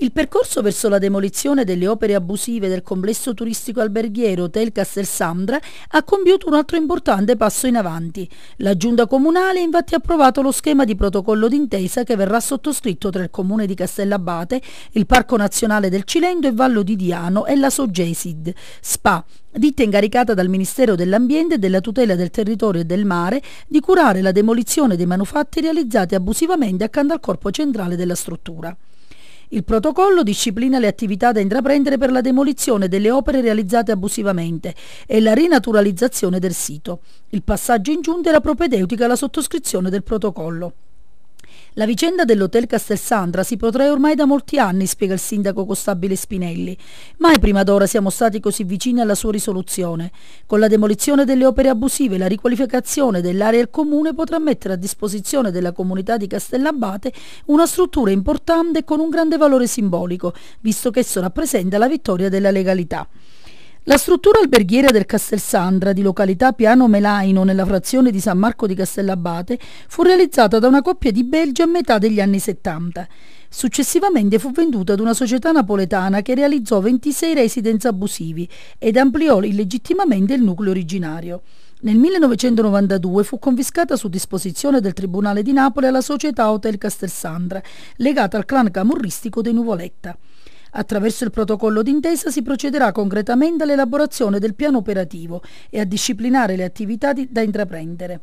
Il percorso verso la demolizione delle opere abusive del complesso turistico alberghiero Hotel Castel Sandra ha compiuto un altro importante passo in avanti. La Giunta Comunale ha infatti approvato lo schema di protocollo d'intesa che verrà sottoscritto tra il Comune di Castellabate, il Parco Nazionale del Cilento e Vallo di Diano e la Sogesid, SPA, ditta incaricata dal Ministero dell'Ambiente e della tutela del territorio e del mare di curare la demolizione dei manufatti realizzati abusivamente accanto al corpo centrale della struttura. Il protocollo disciplina le attività da intraprendere per la demolizione delle opere realizzate abusivamente e la rinaturalizzazione del sito. Il passaggio in giunta era propedeutica alla sottoscrizione del protocollo. La vicenda dell'hotel Castelsandra si protrae ormai da molti anni, spiega il sindaco Costabile Spinelli. Mai prima d'ora siamo stati così vicini alla sua risoluzione. Con la demolizione delle opere abusive e la riqualificazione dell'area il comune potrà mettere a disposizione della comunità di Castellabate una struttura importante con un grande valore simbolico, visto che esso rappresenta la vittoria della legalità. La struttura alberghiera del Castelsandra, di località Piano Melaino, nella frazione di San Marco di Castellabate, fu realizzata da una coppia di belgi a metà degli anni 70. Successivamente fu venduta ad una società napoletana che realizzò 26 residenze abusivi ed ampliò illegittimamente il nucleo originario. Nel 1992 fu confiscata su disposizione del Tribunale di Napoli alla società Hotel Castelsandra, legata al clan camorristico dei Nuvoletta. Attraverso il protocollo d'intesa si procederà concretamente all'elaborazione del piano operativo e a disciplinare le attività di, da intraprendere.